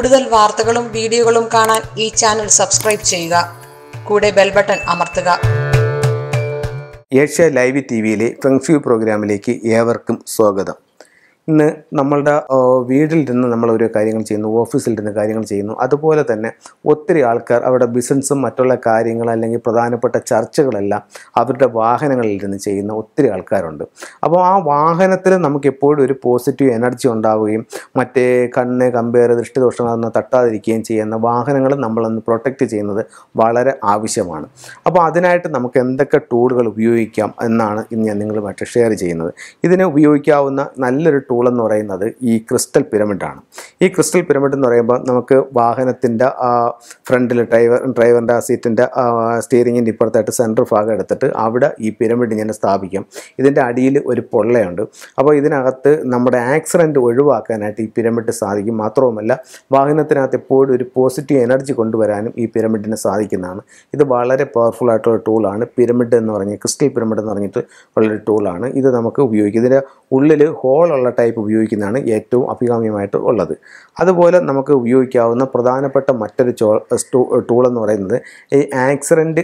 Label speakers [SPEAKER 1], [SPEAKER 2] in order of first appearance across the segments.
[SPEAKER 1] കൂടുതൽ വാർത്തകളും വീഡിയോകളും കാണാൻ ഈ ചാനൽ സബ്സ്ക്രൈബ് ചെയ്യുക കൂടെ ബെൽ ബട്ടൺ അമർത്തുക ഏഷ്യ ലൈവ് ടി വിയിലെ ഫെങ്ഷു പ്രോഗ്രാമിലേക്ക് ഏവർക്കും സ്വാഗതം ഇന്ന് നമ്മളുടെ വീട്ടിലിരുന്ന് നമ്മൾ ഓരോ കാര്യങ്ങൾ ചെയ്യുന്നു ഓഫീസിലിരുന്ന് കാര്യങ്ങൾ ചെയ്യുന്നു അതുപോലെ തന്നെ ഒത്തിരി ആൾക്കാർ അവരുടെ ബിസിനസ്സും മറ്റുള്ള കാര്യങ്ങൾ അല്ലെങ്കിൽ പ്രധാനപ്പെട്ട ചർച്ചകളെല്ലാം അവരുടെ വാഹനങ്ങളിൽ നിന്ന് ചെയ്യുന്ന ഒത്തിരി ആൾക്കാരുണ്ട് അപ്പോൾ ആ വാഹനത്തിൽ നമുക്ക് എപ്പോഴും ഒരു പോസിറ്റീവ് എനർജി ഉണ്ടാവുകയും മറ്റേ കണ്ണ് കമ്പയർ ദൃഷ്ടിദോഷങ്ങളൊന്ന് തട്ടാതിരിക്കുകയും ചെയ്യുന്ന വാഹനങ്ങൾ നമ്മളൊന്ന് പ്രൊട്ടക്റ്റ് ചെയ്യുന്നത് വളരെ ആവശ്യമാണ് അപ്പോൾ അതിനായിട്ട് നമുക്ക് എന്തൊക്കെ ടൂളുകൾ ഉപയോഗിക്കാം എന്നാണ് ഇന്ന് ഞാൻ നിങ്ങളുമായിട്ട് ഷെയർ ചെയ്യുന്നത് ഇതിനെ ഉപയോഗിക്കാവുന്ന നല്ലൊരു ടൂൾ റൂൾ എന്ന് പറയുന്നത് ഈ ക്രിസ്റ്റൽ പിരമിഡാണ് ഈ ക്രിസ്റ്റൽ പിരമിഡ് എന്ന് പറയുമ്പോൾ നമുക്ക് വാഹനത്തിൻ്റെ ഫ്രണ്ടിൽ ഡ്രൈവർ ഡ്രൈവറിൻ്റെ ആ സീറ്റിൻ്റെ സ്റ്റിയറിങ്ങിൻ്റെ ഇപ്പുറത്തായിട്ട് സെൻറ്റർ ഭാഗം എടുത്തിട്ട് അവിടെ ഈ പിരമിഡ് ഇങ്ങനെ സ്ഥാപിക്കും ഇതിൻ്റെ അടിയിൽ ഒരു പൊള്ളയുണ്ട് അപ്പോൾ ഇതിനകത്ത് നമ്മുടെ ആക്സിഡൻറ്റ് ഒഴിവാക്കാനായിട്ട് ഈ പിരമിഡ് സാധിക്കും മാത്രവുമല്ല വാഹനത്തിനകത്ത് എപ്പോഴും ഒരു പോസിറ്റീവ് എനർജി കൊണ്ടുവരാനും ഈ പിരമിഡിന് സാധിക്കുന്നതാണ് ഇത് വളരെ പവർഫുൾ ആയിട്ടുള്ള ടൂളാണ് പിരമിഡ് എന്ന് പറഞ്ഞ് ക്രിസ്റ്റൽ പിരമിഡ് എന്ന് പറഞ്ഞിട്ട് ഉള്ളൊരു ടൂളാണ് ഇത് നമുക്ക് ഉപയോഗിക്കാം ഇതിൻ്റെ ഉള്ളിൽ ഹോളുള്ള ടൈപ്പ് ടൈപ്പ് ഉപയോഗിക്കുന്നതാണ് ഏറ്റവും അഭികാമ്യമായിട്ട് ഉള്ളത് അതുപോലെ നമുക്ക് ഉപയോഗിക്കാവുന്ന പ്രധാനപ്പെട്ട മറ്റൊരു ചോ ടൂൾ എന്ന് പറയുന്നത് ഈ ആക്സിഡൻറ്റ്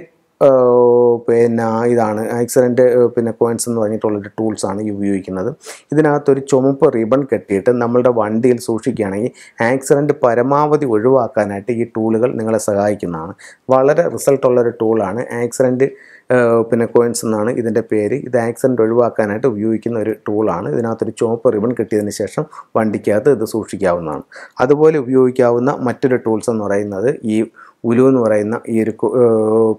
[SPEAKER 1] പിന്നെ ഇതാണ് എക്സലൻ്റ് പിന്നെ കോയിൻസ് എന്ന് പറഞ്ഞിട്ടുള്ളൊരു ടൂൾസാണ് ഈ ഉപയോഗിക്കുന്നത് ഇതിനകത്തൊരു ചുമപ്പ് റിബൺ കെട്ടിയിട്ട് നമ്മളുടെ വണ്ടിയിൽ സൂക്ഷിക്കുകയാണെങ്കിൽ ആക്സിഡൻറ്റ് പരമാവധി ഒഴിവാക്കാനായിട്ട് ഈ ടൂളുകൾ നിങ്ങളെ സഹായിക്കുന്നതാണ് വളരെ റിസൾട്ടുള്ളൊരു ടൂളാണ് ആക്സിഡൻറ്റ് പിന്നെ കോയിൻസ് എന്നാണ് ഇതിൻ്റെ പേര് ഇത് ആക്സിഡൻറ്റ് ഒഴിവാക്കാനായിട്ട് ഉപയോഗിക്കുന്ന ഒരു ടൂളാണ് ഇതിനകത്തൊരു ചുവപ്പ് റിബൺ കിട്ടിയതിന് ശേഷം വണ്ടിക്കകത്ത് ഇത് സൂക്ഷിക്കാവുന്നതാണ് അതുപോലെ ഉപയോഗിക്കാവുന്ന മറ്റൊരു ടൂൾസ് എന്ന് പറയുന്നത് ഈ ഉലു എന്ന് പറയുന്ന ഈ ഒരു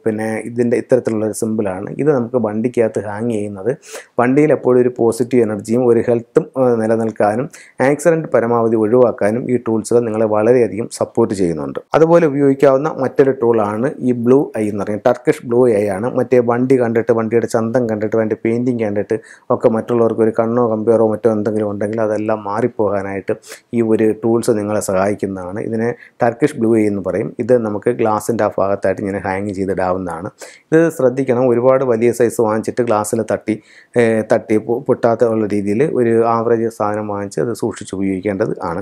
[SPEAKER 1] പിന്നെ ഇതിൻ്റെ ഇത്തരത്തിലുള്ള ഒരു സിമ്പിളാണ് ഇത് നമുക്ക് വണ്ടിക്കകത്ത് ഹാങ് ചെയ്യുന്നത് വണ്ടിയിൽ എപ്പോഴും ഒരു പോസിറ്റീവ് എനർജിയും ഒരു ഹെൽത്തും നിലനിൽക്കാനും ആക്സിഡൻറ്റ് പരമാവധി ഒഴിവാക്കാനും ഈ ടൂൾസുകൾ നിങ്ങളെ വളരെയധികം സപ്പോർട്ട് ചെയ്യുന്നുണ്ട് അതുപോലെ ഉപയോഗിക്കാവുന്ന മറ്റൊരു ടൂളാണ് ഈ ബ്ലൂ ഐ എന്ന് പറയുന്നത് ടർക്കിഷ് ബ്ലൂ ഐ ആണ് മറ്റേ വണ്ടി കണ്ടിട്ട് വണ്ടിയുടെ ചന്തം കണ്ടിട്ട് വണ്ടി പെയിൻറ്റിങ് കണ്ടിട്ട് ഒക്കെ മറ്റുള്ളവർക്ക് ഒരു കണ്ണോ കമ്പ്യൂറോ മറ്റോ എന്തെങ്കിലും ഉണ്ടെങ്കിൽ അതെല്ലാം മാറിപ്പോകാനായിട്ട് ഈ ഒരു ടൂൾസ് നിങ്ങളെ സഹായിക്കുന്നതാണ് ഇതിനെ ടർക്കിഷ് ബ്ലൂ ഐ എന്ന് പറയും ഇത് നമുക്ക് നമുക്ക് ഗ്ലാസിൻ്റെ ആ ഭാഗത്തായിട്ട് ഇങ്ങനെ ഹാങ് ചെയ്തിടാവുന്നതാണ് ഇത് ശ്രദ്ധിക്കണം ഒരുപാട് വലിയ സൈസ് വാങ്ങിച്ചിട്ട് ഗ്ലാസ്സിൽ തട്ടി തട്ടി പൊട്ടാത്ത ഉള്ള രീതിയിൽ ഒരു ആവറേജ് സാധനം വാങ്ങിച്ച് അത് സൂക്ഷിച്ച് ഉപയോഗിക്കേണ്ടത് ആണ്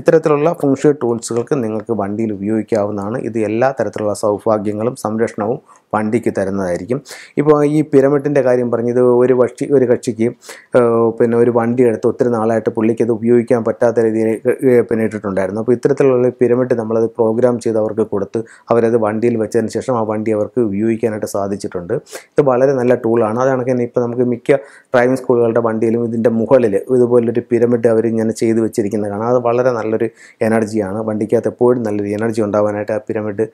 [SPEAKER 1] ഇത്തരത്തിലുള്ള ഫുങ്ഷി ടൂൾസുകൾക്ക് നിങ്ങൾക്ക് വണ്ടിയിൽ ഉപയോഗിക്കാവുന്നതാണ് ഇത് എല്ലാ തരത്തിലുള്ള സൗഭാഗ്യങ്ങളും സംരക്ഷണവും വണ്ടിക്ക് തരുന്നതായിരിക്കും ഇപ്പോൾ ഈ പിരമിഡിൻ്റെ കാര്യം പറഞ്ഞത് ഒരു കക്ഷി ഒരു കക്ഷിക്ക് പിന്നെ ഒരു വണ്ടി എടുത്ത് ഒത്തിരി നാളായിട്ട് പുള്ളിക്ക് അത് ഉപയോഗിക്കാൻ പറ്റാത്ത രീതിയിൽ പിന്നെ ഇട്ടിട്ടുണ്ടായിരുന്നു അപ്പോൾ ഇത്തരത്തിലുള്ള പിരമിഡ് നമ്മളത് പ്രോഗ്രാം ചെയ്ത് അവർക്ക് കൊടുത്ത് അവരത് വണ്ടിയിൽ വെച്ചതിന് ശേഷം ആ വണ്ടി അവർക്ക് ഉപയോഗിക്കാനായിട്ട് സാധിച്ചിട്ടുണ്ട് ഇത് വളരെ നല്ല ടൂളാണ് അതാണ് തന്നെ ഇപ്പോൾ നമുക്ക് മിക്ക ഡ്രൈവിംഗ് സ്കൂളുകളുടെ വണ്ടിയിലും ഇതിൻ്റെ മുകളിൽ ഇതുപോലൊരു പിരമിഡ് അവർ ഇങ്ങനെ ചെയ്ത് വെച്ചിരിക്കുന്നത് കാണാം അത് വളരെ നല്ലൊരു എനർജിയാണ് വണ്ടിക്കകത്ത് എപ്പോഴും നല്ലൊരു എനർജി ഉണ്ടാവാനായിട്ട് ആ പിരമിഡ്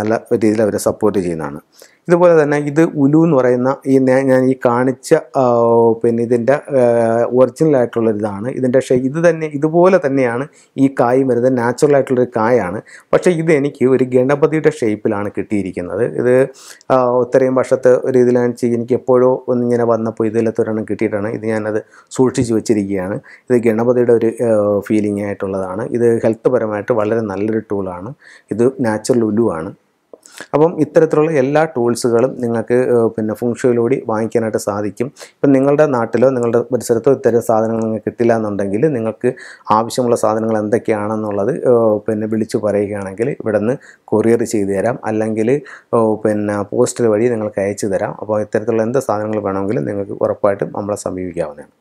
[SPEAKER 1] നല്ല രീതിയിൽ അവരെ സപ്പോർട്ട് ചെയ്യുന്നതാണ് ഇതുപോലെ തന്നെ ഇത് ഉലു എന്ന് പറയുന്ന ഈ ഞാൻ ഈ കാണിച്ച പിന്നെ ഇതിൻ്റെ ഒറിജിനൽ ആയിട്ടുള്ള ഇതാണ് ഇതിൻ്റെ പക്ഷേ ഇത് തന്നെ ഇതുപോലെ തന്നെയാണ് ഈ കായ് വരുന്നത് നാച്ചുറൽ ആയിട്ടുള്ളൊരു കായാണ് പക്ഷേ ഇത് എനിക്ക് ഒരു ഗണപതിയുടെ ഷേപ്പിലാണ് കിട്ടിയിരിക്കുന്നത് ഇത് ഇത്രയും വർഷത്തെ ഒരു ഇതിലാണ് എനിക്ക് എപ്പോഴോ ഇങ്ങനെ വന്നപ്പോൾ ഇതിലത്തൊരെണ്ണം കിട്ടിയിട്ടാണ് ഇത് ഞാനത് സൂക്ഷിച്ചു വെച്ചിരിക്കുകയാണ് ഇത് ഗണപതിയുടെ ഒരു ഫീലിംഗ് ആയിട്ടുള്ളതാണ് ഇത് ഹെൽത്ത് പരമായിട്ട് വളരെ നല്ലൊരു ടൂളാണ് ഇത് നാച്ചുറൽ ഉലുവാണ് അപ്പം ഇത്തരത്തിലുള്ള എല്ലാ ടൂൾസുകളും നിങ്ങൾക്ക് പിന്നെ ഫുങ്ഷയിലൂടെ വാങ്ങിക്കാനായിട്ട് സാധിക്കും ഇപ്പം നിങ്ങളുടെ നാട്ടിലോ നിങ്ങളുടെ പരിസരത്തോ ഇത്തരം സാധനങ്ങൾ നിങ്ങൾക്ക് കിട്ടില്ല എന്നുണ്ടെങ്കിൽ നിങ്ങൾക്ക് ആവശ്യമുള്ള സാധനങ്ങൾ എന്തൊക്കെയാണെന്നുള്ളത് പിന്നെ വിളിച്ചു പറയുകയാണെങ്കിൽ ഇവിടെ നിന്ന് കൊറിയർ ചെയ്തു തരാം അല്ലെങ്കിൽ പിന്നെ പോസ്റ്റൽ വഴി നിങ്ങൾക്ക് അയച്ചു തരാം അപ്പോൾ ഇത്തരത്തിലുള്ള എന്ത് സാധനങ്ങൾ വേണമെങ്കിലും നിങ്ങൾക്ക് ഉറപ്പായിട്ടും നമ്മളെ സമീപിക്കാവുന്നതാണ്